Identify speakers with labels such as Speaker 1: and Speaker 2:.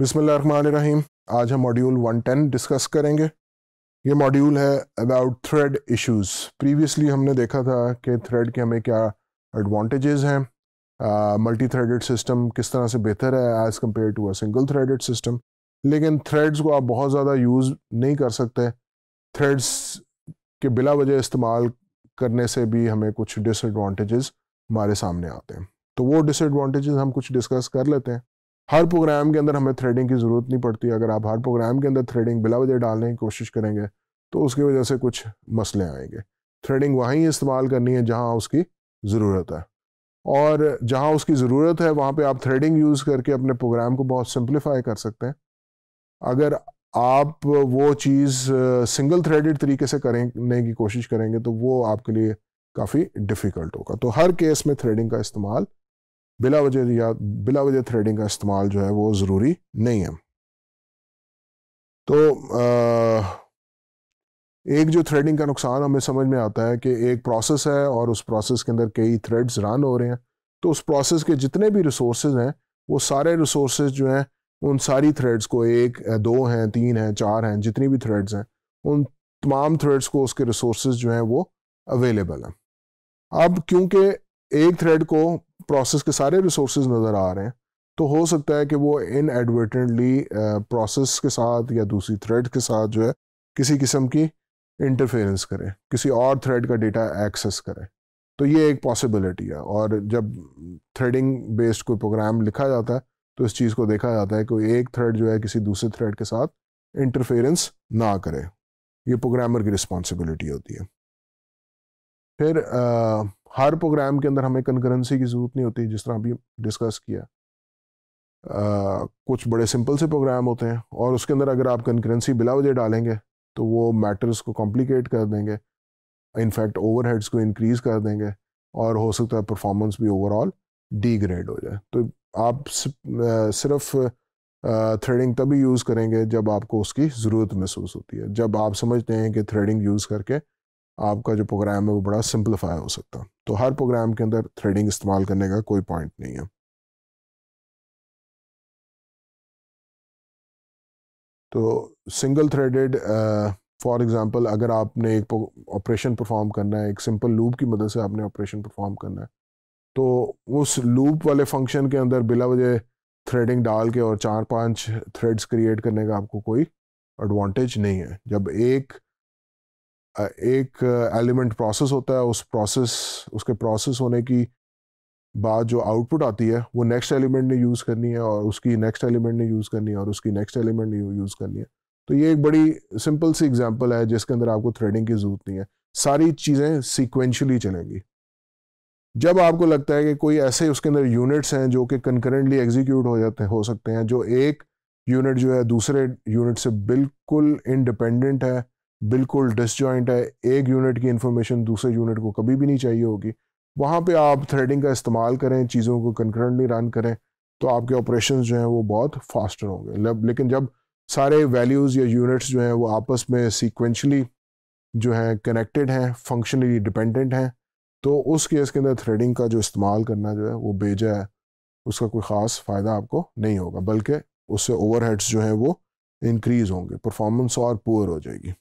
Speaker 1: बिसमीम आज हम मॉड्यूल 110 डिस्कस करेंगे ये मॉड्यूल है अबाउट थ्रेड इश्यूज प्रीवियसली हमने देखा था कि थ्रेड के हमें क्या एडवांटेजेस हैं मल्टी थ्रेडेड सिस्टम किस तरह से बेहतर है as compare to a single threaded system लेकिन थ्रेड्स को आप बहुत ज़्यादा यूज़ नहीं कर सकते थ्रेड्स के बिला वजह इस्तेमाल करने से भी हमें कुछ डिसएडवांटेजेस हमारे सामने आते हैं तो वो डिसएडवांटेजेस हम कुछ डिस्कस कर लेते हैं हर प्रोग्राम के अंदर हमें थ्रेडिंग की ज़रूरत नहीं पड़ती अगर आप हर प्रोग्राम के अंदर थ्रेडिंग बिला वजह डालने की कोशिश करेंगे तो उसकी वजह से कुछ मसले आएंगे थ्रेडिंग वहीं इस्तेमाल करनी है जहाँ उसकी ज़रूरत है और जहाँ उसकी ज़रूरत है वहाँ पे आप थ्रेडिंग यूज़ करके अपने प्रोग्राम को बहुत सिंप्लीफाई कर सकते हैं अगर आप वो चीज़ सिंगल थ्रेडेड तरीके से करने की कोशिश करेंगे तो वो आपके लिए काफ़ी डिफ़िकल्ट होगा तो हर केस में थ्रेडिंग का इस्तेमाल बिला वजह या बिला वजह थ्रेडिंग का इस्तेमाल जो है वो ज़रूरी नहीं है तो आ, एक जो थ्रेडिंग का नुकसान हमें समझ में आता है कि एक प्रोसेस है और उस प्रोसेस के अंदर कई थ्रेड्स रन हो रहे हैं तो उस प्रोसेस के जितने भी रिसोर्सेज हैं वो सारे रिसोर्स जो हैं उन सारी थ्रेड्स को एक दो हैं तीन हैं चार हैं जितनी भी थ्रेड्स हैं उन तमाम थ्रेड्स को उसके रिसोर्स जो हैं वो अवेलेबल हैं अब क्योंकि एक थ्रेड को प्रोसेस के सारे रिसोर्सेज नज़र आ रहे हैं तो हो सकता है कि वो इन एडवर्टेंटली प्रोसेस के साथ या दूसरी थ्रेड के साथ जो है किसी किस्म की इंटरफेरेंस करें किसी और थ्रेड का डेटा एक्सेस करें तो ये एक पॉसिबिलिटी है और जब थ्रेडिंग बेस्ड कोई प्रोग्राम लिखा जाता है तो इस चीज़ को देखा जाता है कि एक थ्रेड जो है किसी दूसरे थ्रेड के साथ इंटरफेरेंस ना करे ये प्रोग्रामर की रिस्पॉन्सिबिलिटी होती है फिर आ, हर प्रोग्राम के अंदर हमें कंकरेंसी की ज़रूरत नहीं होती जिस तरह अभी डिस्कस किया आ, कुछ बड़े सिंपल से प्रोग्राम होते हैं और उसके अंदर अगर आप कंकरेंसी बिला वजह डालेंगे तो वो मैटर्स को कॉम्प्लिकेट कर देंगे इनफैक्ट ओवरहेड्स को इंक्रीज़ कर देंगे और हो सकता है परफॉर्मेंस भी ओवरऑल डीग्रेड हो जाए तो आप सिर्फ थ्रेडिंग तभी यूज़ करेंगे जब आपको उसकी ज़रूरत महसूस होती है जब आप समझते हैं कि थ्रेडिंग यूज़ करके आपका जो प्रोग्राम है वो बड़ा सिंप्लीफाई हो सकता है तो हर प्रोग्राम के अंदर थ्रेडिंग इस्तेमाल करने का कोई पॉइंट नहीं है तो सिंगल थ्रेडेड फॉर एग्जांपल अगर आपने एक ऑपरेशन परफॉर्म करना है एक सिंपल लूप की मदद से आपने ऑपरेशन परफॉर्म करना है तो उस लूप वाले फंक्शन के अंदर बिला वजह थ्रेडिंग डाल के और चार पांच थ्रेड्स क्रिएट करने का आपको कोई एडवांटेज नहीं है जब एक एक एलिमेंट प्रोसेस होता है उस प्रोसेस उसके प्रोसेस होने की बाद जो आउटपुट आती है वो नेक्स्ट एलिमेंट ने यूज़ करनी है और उसकी नेक्स्ट एलिमेंट ने यूज़ करनी है और उसकी नेक्स्ट एलिमेंट ने यूज़ करनी है तो ये एक बड़ी सिंपल सी एग्जांपल है जिसके अंदर आपको थ्रेडिंग की ज़रूरत नहीं है सारी चीज़ें सिक्वेंशली चलेंगी जब आपको लगता है कि कोई ऐसे उसके अंदर यूनिट्स हैं जो कि कंकरेंटली एग्जीक्यूट हो जाते हो सकते हैं जो एक यूनिट जो है दूसरे यूनिट से बिल्कुल इनडिपेंडेंट है बिल्कुल डिसजॉइंट है एक यूनिट की इन्फॉर्मेशन दूसरे यूनिट को कभी भी नहीं चाहिए होगी वहाँ पे आप थ्रेडिंग का इस्तेमाल करें चीज़ों को कंकरेंटली रन करें तो आपके ऑपरेशन जो हैं वो बहुत फास्टर होंगे लेकिन जब सारे वैल्यूज़ या यूनिट्स जो हैं वो आपस में सीक्वेंशली जो हैं कनेक्टेड हैं फंक्शनली डिपेंडेंट हैं तो उस केस के अंदर थ्रेडिंग का जो इस्तेमाल करना जो है वो बेजा है उसका कोई ख़ास फ़ायदा आपको नहीं होगा बल्कि उससे ओवरहेड्स जो हैं वो इंक्रीज़ होंगे परफॉर्मेंस और पुअर हो जाएगी